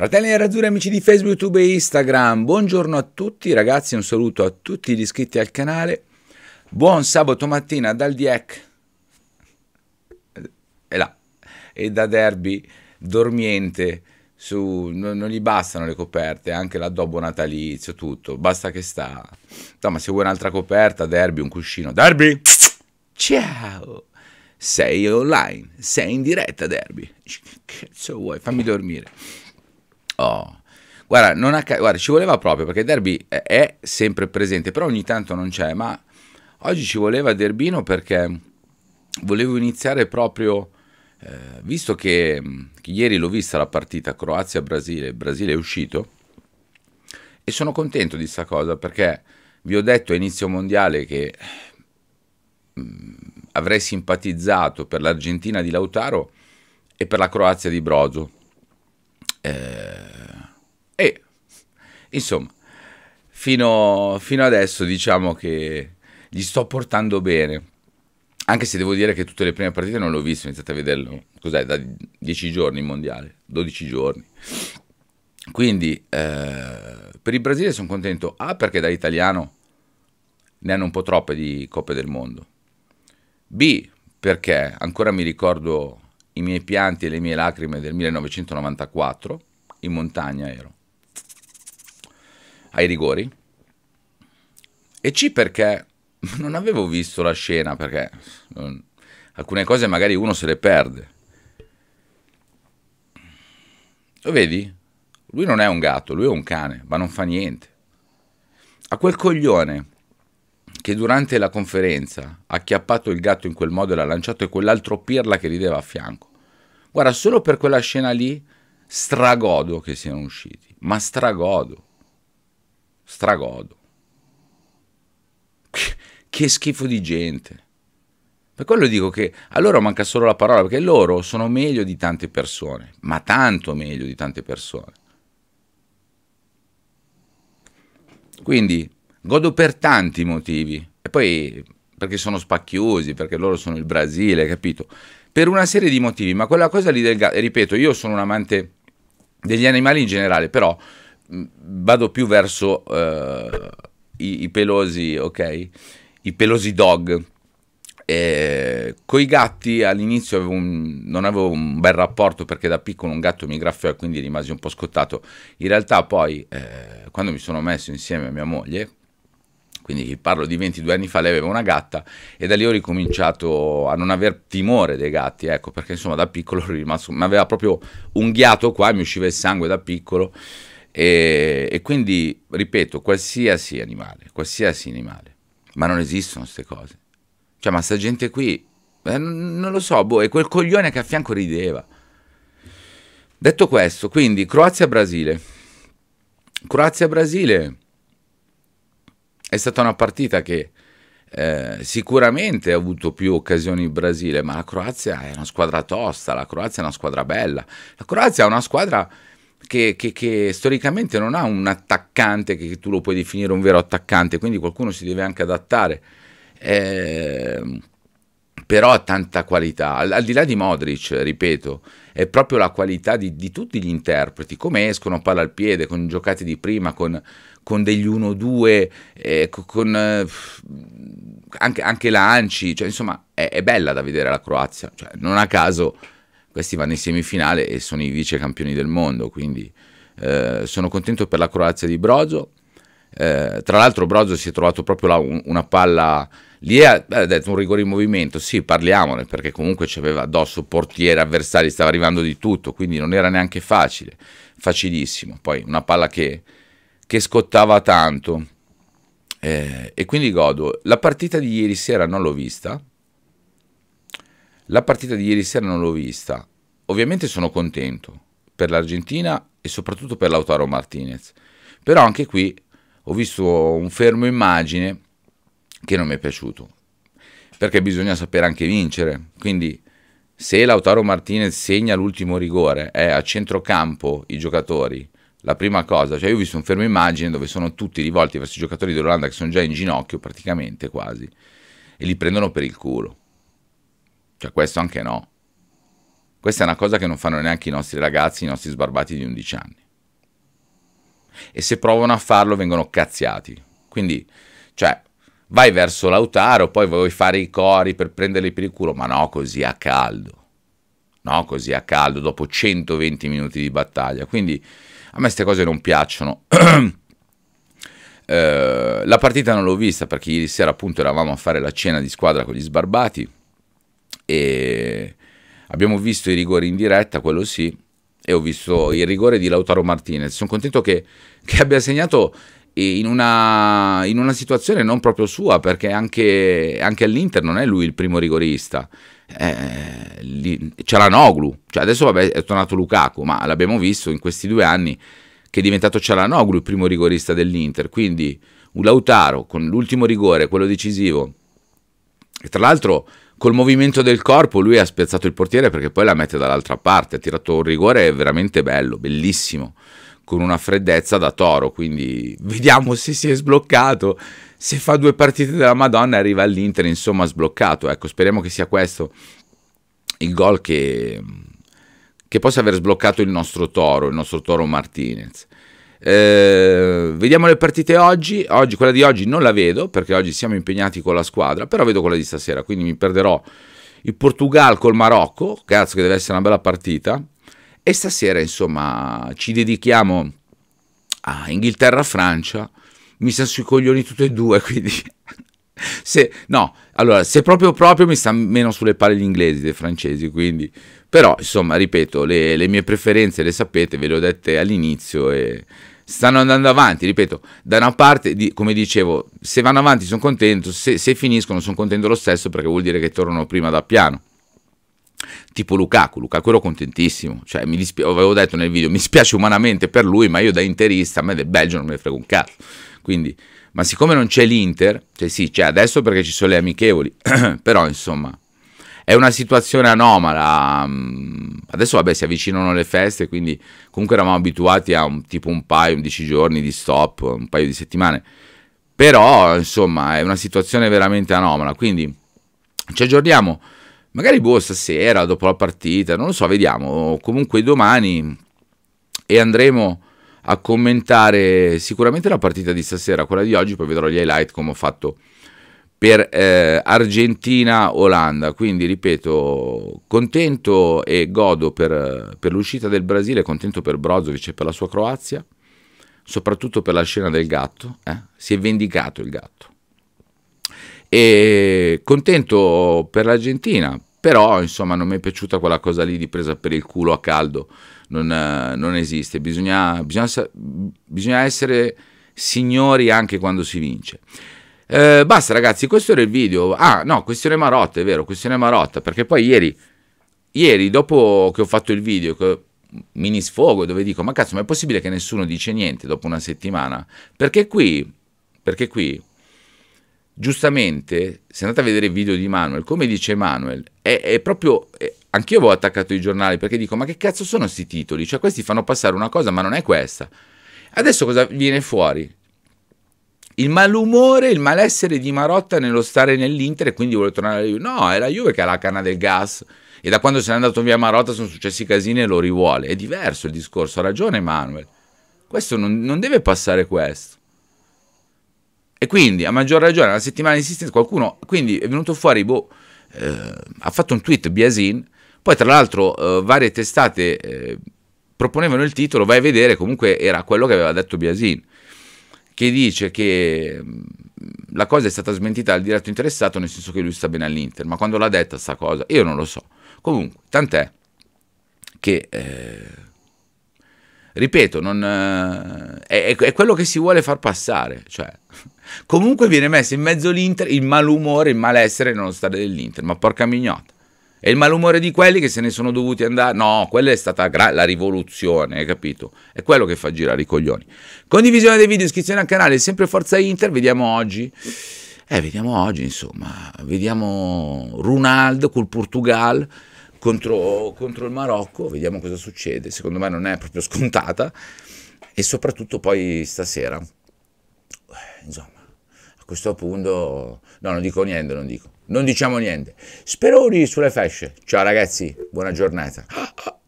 Fratelli Nerazzurri, amici di Facebook, YouTube e Instagram, buongiorno a tutti ragazzi, un saluto a tutti gli iscritti al canale. Buon sabato mattina dal DIEC e, là. e da Derby dormiente. Su, non, non, gli bastano le coperte, anche l'addobbo natalizio, tutto. Basta che sta. Insomma, se vuoi un'altra coperta, Derby, un cuscino. Derby! Ciao! Sei online, sei in diretta, Derby. Che cazzo vuoi? Fammi dormire. Oh. Guarda, acc- guarda, ci voleva proprio perché Derby è sempre presente, però ogni tanto non c'è, ma oggi ci voleva Derbino perché volevo iniziare proprio, eh, visto che, che, ieri l'ho vista la partita Croazia-Brasile, Brasile è uscito, e sono contento di questa cosa perché vi ho detto a inizio mondiale che mh, mm, avrei simpatizzato per l'Argentina di Lautaro e per la Croazia di Brozo. Eh, e insomma, fino, fino adesso diciamo che gli sto portando bene. Anche se devo dire che tutte le prime partite non l'ho visto, ho iniziato a vederlo, cos'è, da 10 giorni in mondiale, 12 giorni. Quindi eh, per il Brasile sono contento, A ah, perché da italiano ne hanno un po' troppe di Coppe del Mondo, B perché ancora mi ricordo i miei pianti e le mie lacrime del 1994, in montagna ero, ai rigori, e C perché non avevo visto la scena, perché non, alcune cose magari uno se le perde. Lo vedi? Lui non è un gatto, lui è un cane, ma non fa niente. A quel coglione che durante la conferenza ha acchiappato il gatto in quel modo e l'ha lanciato e quell'altro pirla che rideva a fianco. Guarda, solo per quella scena lì stragodo che siano usciti, ma stragodo stragodo. Che schifo di gente. Per quello dico che a loro manca solo la parola, perché loro sono meglio di tante persone, ma tanto meglio di tante persone. Quindi godo per tanti motivi, e poi perché sono spacchiosi, perché loro sono il Brasile, capito? Per una serie di motivi, ma quella cosa lì del gatto, ripeto, io sono un amante degli animali in generale, però vado più verso uh, i, i, pelosi, ok? I pelosi dog. Con i gatti all'inizio avevo un, non avevo un bel rapporto perché da piccolo un gatto mi graffiò e quindi rimasi un po' scottato. In realtà poi eh, quando mi sono messo insieme a mia moglie, quindi parlo di 22 anni fa, lei aveva una gatta e da lì ho ricominciato a non aver timore dei gatti, ecco, perché insomma da piccolo mi aveva proprio unghiato qua, mi usciva il sangue da piccolo e, e quindi, ripeto, qualsiasi animale, qualsiasi animale, ma non esistono queste cose. Cioè, ma sta gente qui, eh, non lo so, boh, è quel coglione che a fianco rideva. Detto questo, quindi Croazia-Brasile. Croazia-Brasile è stata una partita che eh, sicuramente ha avuto più occasioni in Brasile, ma la Croazia è una squadra tosta, la Croazia è una squadra bella. La Croazia è una squadra che, che, che, storicamente non ha un attaccante che tu lo puoi definire un vero attaccante, quindi qualcuno si deve anche adattare. Eh, però ha tanta qualità, al, al, di là di Modric, ripeto, è proprio la qualità di, di tutti gli interpreti, come escono a palla al piede, con giocate di prima, con, con degli 1-2, eh, con eh, anche, anche lanci, cioè, insomma è, è, bella da vedere la Croazia, cioè, non a caso questi vanno in semifinale e sono i vice campioni del mondo, quindi eh, sono contento per la Croazia di Brozo. Eh, tra l'altro Brozo si è trovato proprio là un, una palla, lì eh, ha, detto un rigore in movimento, sì parliamone perché comunque ci aveva addosso portiere, avversari, stava arrivando di tutto, quindi non era neanche facile, facilissimo. Poi una palla che, che scottava tanto eh, e quindi godo. La partita di ieri sera non l'ho vista, la partita di ieri sera non l'ho vista. Ovviamente sono contento per l'Argentina e soprattutto per Lautaro Martinez. Però anche qui ho visto un fermo immagine che non mi è piaciuto. Perché bisogna sapere anche vincere. Quindi se Lautaro Martinez segna l'ultimo rigore, è eh, a centrocampo i giocatori. La prima cosa, cioè io ho visto un fermo immagine dove sono tutti rivolti verso i giocatori dell'Olanda che sono già in ginocchio praticamente quasi e li prendono per il culo. Cioè questo anche no. Questa è una cosa che non fanno neanche i nostri ragazzi, i nostri sbarbati di 11 anni. E se provano a farlo vengono cazziati. Quindi, cioè, vai verso Lautaro, poi vuoi fare i cori per prenderli per il culo, ma no così a caldo. No, così a caldo, dopo 120 minuti di battaglia. Quindi a me queste cose non piacciono. Eh, la partita non l'ho vista perché ieri sera appunto eravamo a fare la cena di squadra con gli sbarbati e abbiamo visto i rigori in diretta, quello sì, e ho visto il rigore di Lautaro Martinez. Sono contento che, che abbia segnato in una, in una, situazione non proprio sua, perché anche, anche all'Inter non è lui il primo rigorista. Eh, c'era Noglu, cioè adesso vabbè, è tornato Lukaku, ma l'abbiamo visto in questi due anni che è diventato Cialanoglu il primo rigorista dell'Inter, quindi un Lautaro con l'ultimo rigore, quello decisivo, e tra l'altro col movimento del corpo lui ha spezzato il portiere perché poi la mette dall'altra parte, ha tirato un rigore veramente bello, bellissimo, con una freddezza da toro, quindi vediamo se si è sbloccato, se fa due partite della Madonna arriva all'Inter insomma sbloccato, ecco speriamo che sia questo il gol che, che possa aver sbloccato il nostro toro, il nostro toro Martinez. Eh, vediamo le partite oggi. oggi. Quella di oggi non la vedo perché oggi siamo impegnati con la squadra, però vedo quella di stasera, quindi mi perderò il Portugal col Marocco, cazzo che deve essere una bella partita. E stasera, insomma, ci dedichiamo a Inghilterra-Francia. Mi stanno sui coglioni tutti e due, quindi se, no, allora, se proprio proprio mi sta meno sulle palle gli inglesi dei francesi, quindi... Però, insomma, ripeto, le, le mie preferenze le sapete, ve le ho dette all'inizio e stanno andando avanti, ripeto, da una parte, di, come dicevo, se vanno avanti sono contento, se, se, finiscono sono contento lo stesso perché vuol dire che tornano prima da piano. Tipo Lukaku, Lukaku ero contentissimo, cioè mi dispi- avevo detto nel video, mi spiace umanamente per lui, ma io da interista, a me del Belgio non me ne frega un cazzo, quindi ma siccome non c'è l'Inter, cioè sì, c'è adesso perché ci sono le amichevoli, però insomma è una situazione anomala. Mm, adesso vabbè si avvicinano le feste, quindi comunque eravamo abituati a un, tipo un paio, 11 giorni di stop, un paio di settimane, però insomma è una situazione veramente anomala, quindi ci aggiorniamo. Magari boh, stasera, dopo la partita, non lo so, vediamo. Comunque domani e andremo a commentare sicuramente la partita di stasera, quella di oggi, poi vedrò gli highlight come ho fatto per eh, Argentina-Olanda. Quindi ripeto, contento e godo per, per l'uscita del Brasile, contento per Brozovic e per la sua Croazia, soprattutto per la scena del gatto, eh? si è vendicato il gatto. E contento per l'Argentina, però insomma non mi è piaciuta quella cosa lì di presa per il culo a caldo non, eh, non esiste, bisogna, bisogna, bisogna, essere signori anche quando si vince. Eh, basta ragazzi, questo era il video. Ah no, questione marotta, è vero, questione marotta, perché poi ieri, ieri dopo che ho fatto il video, che, mini sfogo dove dico ma cazzo ma è possibile che nessuno dice niente dopo una settimana? Perché qui, perché qui giustamente, se andate a vedere il video di Manuel, come dice Manuel, è, è proprio... È, eh, anch'io avevo attaccato i giornali perché dico, ma che cazzo sono questi titoli? Cioè, questi fanno passare una cosa, ma non è questa. Adesso cosa viene fuori? Il malumore, il malessere di Marotta nello stare nell'Inter e quindi vuole tornare alla Juve. No, è la Juve che ha la canna del gas. E da quando se n'è andato via Marotta sono successi casini e lo rivuole. È diverso il discorso, ha ragione Manuel. Questo non, non deve passare questo. E quindi, a maggior ragione, la settimana di insistenza, qualcuno, quindi è venuto fuori, boh, eh, ha fatto un tweet Biasin, poi tra l'altro eh, varie testate eh, proponevano il titolo, vai a vedere, comunque era quello che aveva detto Biasin, che dice che mm, la cosa è stata smentita dal diretto interessato, nel senso che lui sta bene all'Inter, ma quando l'ha detta sta cosa, io non lo so. Comunque, tant'è che eh, ripeto, non, eh, è, è, quello che si vuole far passare. Cioè. Comunque viene messo in mezzo l'Inter, il malumore, il malessere nello nonostante dell'Inter, ma porca mignotta. E il malumore di quelli che se ne sono dovuti andare. No, quella è stata la rivoluzione, hai capito? È quello che fa girare i coglioni. Condivisione dei video, iscrizione al canale, sempre Forza Inter, vediamo oggi. Eh, vediamo oggi, insomma, vediamo Ronaldo col Portugal contro, contro il Marocco, vediamo cosa succede, secondo me non è proprio scontata e soprattutto poi stasera, insomma, a questo punto no, non dico niente, non dico, non diciamo niente. Speroni sulle fesce, ciao ragazzi, buona giornata.